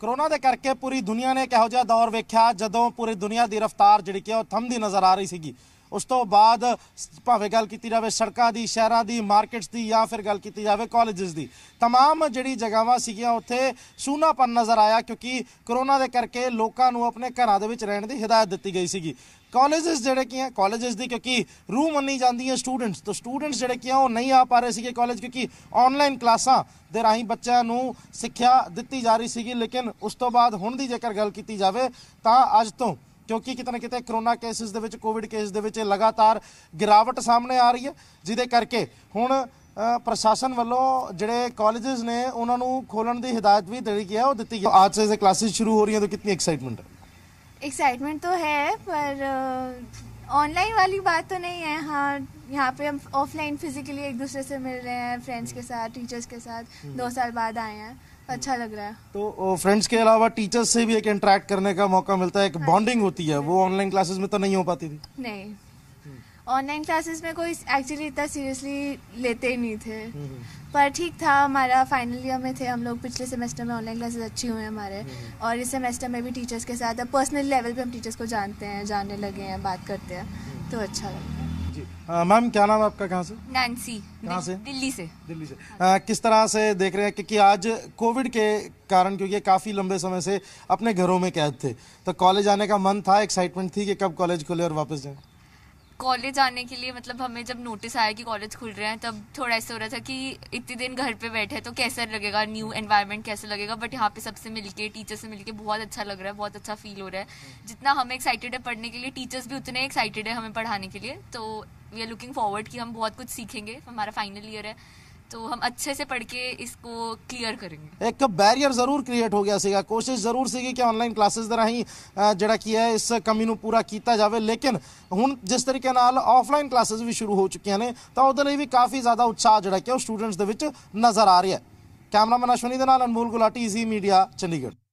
Corona ਦੇ ਕਰਕੇ ਪੂਰੀ ਦੁਨੀਆ ਨੇ ਕਿਹੋ ਜਿਹਾ ਦੌਰ ਵੇਖਿਆ ਜਦੋਂ ਪੂਰੀ ਦੁਨੀਆ ਦੀ ਰਫ਼ਤਾਰ ਜਿਹੜੀ ਕਿ ਉਹ ਥੰਮਦੀ ਨਜ਼ਰ ਆ ਰਹੀ ਸੀਗੀ ਉਸ ਤੋਂ ਬਾਅਦ ਭਾਵੇਂ ਗੱਲ ਕੀਤੀ ਜਾਵੇ ਸੜਕਾਂ ਦੀ ਸ਼ਹਿਰਾਂ ਦੀ ਮਾਰਕੀਟਸ ਦੀ ਜਾਂ ਫਿਰ ਗੱਲ ਕੀਤੀ ਜਾਵੇ ਕਾਲਜਸ ਦੀ तमाम ਜਿਹੜੀ ਜਗ੍ਹਾਵਾਂ ਸੀਗੀਆਂ ਉੱਥੇ ਸੂਨਾਪਨ ਨਜ਼ਰ ਆਇਆ ਕਿਉਂਕਿ ਕਰੋਨਾ ਦੇ ਕਰਕੇ ਲੋਕਾਂ ਨੂੰ ਆਪਣੇ ਘਰਾਂ ਦੇ ਵਿੱਚ ਰਹਿਣ ਦੀ ਹਦਾਇਤ ਦਿੱਤੀ ਗਈ ਸੀਗੀ ਕਾਲਜਸ ਜਿਹੜੇ ਕੀ ਆ ਕਾਲਜਸ ਦੀ ਕਿਉਂਕਿ ਰੂਮ ਮੰਨੀ ਜਾਂਦੀ ਹੈ ਸਟੂਡੈਂਟਸ ਤੋਂ ਸਟੂਡੈਂਟਸ ਜਿਹੜੇ ਕੀ ਆ ਉਹ ਨਹੀਂ ਆ ਪਾ ਰਹੇ ਸੀਗੇ ਕਾਲਜ ਕਿਉਂਕਿ ਆਨਲਾਈਨ ਕਲਾਸਾਂ ਦੇ ਰਾਹੀਂ ਬੱਚਿਆਂ ਨੂੰ ਸਿੱਖਿਆ ਦਿੱਤੀ ਜਾ ਰਹੀ ਸੀਗੀ ਲੇਕਿਨ ਉਸ ਤੋਂ ਬਾਅਦ ਹੁਣ ਦੀ ਜੇਕਰ ਗੱਲ ਕੀਤੀ ਜਾਵੇ ਤਾਂ ਅੱਜ ਤੋਂ ਕਿਉਂਕਿ ਕਿਤੇ ਨਾ ਕਿਤੇ ਕਰੋਨਾ ਕੇਸਿਸ ਦੇ ਵਿੱਚ ਕੋਵਿਡ ਕੇਸ ਦੇ ਵਿੱਚ ਲਗਾਤਾਰ ਗਿਰਾਵਟ ਸਾਹਮਣੇ ਆ ਰਹੀ ਹੈ ਜਿਹਦੇ ਕਰਕੇ ਹੁਣ ਪ੍ਰਸ਼ਾਸਨ ਵੱਲੋਂ ਜਿਹੜੇ ਕਾਲਜਸ ਨੇ ਉਹਨਾਂ ਨੂੰ ਖੋਲਣ ਦੀ ਹਦਾਇਤ ਵੀ ਦਿੱਤੀ ਗਈ ਹੈ ਉਹ ਦਿੱਤੀ ਗਈ ਅੱਜ ਸੇ ਕਲਾਸਿਸ ਸ਼ੁਰੂ ਹੋ ਰਹੀਆਂ ਤਾਂ ਕਿੰਨੀ ਐਕਸਾਈਟਮੈਂਟ ਹੈ ਤਾਂ ਹੈ ਪਰ ऑनलाइन वाली बात तो नहीं है हाँ यहाँ पे हम ऑफलाइन फिजिकली एक दूसरे से मिल रहे हैं फ्रेंड्स के साथ टीचर्स के साथ हम्म। दो साल बाद आए हैं अच्छा लग रहा है तो फ्रेंड्स के अलावा टीचर्स से भी एक इंटरेक्ट करने का मौका मिलता है एक बॉन्डिंग हाँ। होती है वो ऑनलाइन क्लासेस में तो नहीं हो पाती थी नहीं ऑनलाइन क्लासेस में कोई एक्चुअली इतना सीरियसली लेते ही नहीं थे हम्म। पर ठीक था हमारा फाइनल ईयर में थे हम लोग पिछले सेमेस्टर में ऑनलाइन क्लासेस अच्छी हुए हैं हमारे हम्म। और इस सेमेस्टर में भी टीचर्स के साथ अब पर्सनल लेवल पे हम टीचर्स को जानते हैं जानने लगे हैं बात करते हैं हम्म। तो अच्छा लगता है मैम क्या नाम है आपका कहाँ से नैन्सी कहाँ से दिल्ली से दिल्ली से आ, किस तरह से देख रहे हैं क्योंकि आज कोविड के कारण क्योंकि काफ़ी लंबे समय से अपने घरों में कैद थे तो कॉलेज आने का मन था एक्साइटमेंट थी कि कब कॉलेज खुले और वापस जाए कॉलेज आने के लिए मतलब हमें जब नोटिस आया कि कॉलेज खुल रहे हैं तब थोड़ा ऐसा हो रहा था कि इतने दिन घर पे बैठे तो कैसा लगेगा न्यू एनवायरनमेंट कैसा लगेगा बट यहाँ पे सबसे मिलके टीचर से मिलके बहुत अच्छा लग रहा है बहुत अच्छा फील हो रहा है जितना हमें एक्साइटेड है पढ़ने के लिए टीचर्स भी उतने एक्साइटेड है हमें पढ़ाने के लिए तो वी आर लुकिंग फॉरवर्ड कि हम बहुत कुछ सीखेंगे हमारा फाइनल ईयर है तो हम अच्छे से पढ़ के इसको क्लियर करेंगे ਇੱਕ ਬੈਰੀਅਰ ਜ਼ਰੂਰ ਕ੍ਰੀਏਟ ਹੋ ਗਿਆ ਸੀਗਾ ਕੋਸ਼ਿਸ਼ ਜ਼ਰੂਰ ਸੀਗੀ ਕਿ ਆਨਲਾਈਨ ਕਲਾਸਿਸ ਦੇ ਰਾਹੀਂ ਅ, ਜਿਹੜਾ ਕੀ ਹੈ ਇਸ ਕਮੀ ਨੂੰ ਪੂਰਾ ਕੀਤਾ ਜਾਵੇ ਲੇਕਿਨ ਹੁਣ ਜਿਸ ਤਰੀਕੇ ਨਾਲ ਆਫਲਾਈਨ ਕਲਾਸਿਸ ਵੀ ਸ਼ੁਰੂ ਹੋ ਚੁੱਕੀਆਂ ਨੇ ਤਾਂ ਉਹਦੇ ਲਈ ਵੀ ਕਾਫੀ ਜ਼ਿਆਦਾ ਉਤਸ਼ਾਹ ਜਿਹੜਾ ਕਿ ਉਹ ਸਟੂਡੈਂਟਸ ਦੇ ਵਿੱਚ ਨਜ਼ਰ ਆ ਰਿਹਾ ਹੈ ਕੈਮਰਾਮੈਨ ਅਸ਼ਵਨੀ ਦੇ ਨਾਲ ਅਨਮੋਲ ਗੁਲਾਟੀ ਜ਼ੀ ਮੀਡੀਆ ਚੰਡੀਗੜ੍ਹ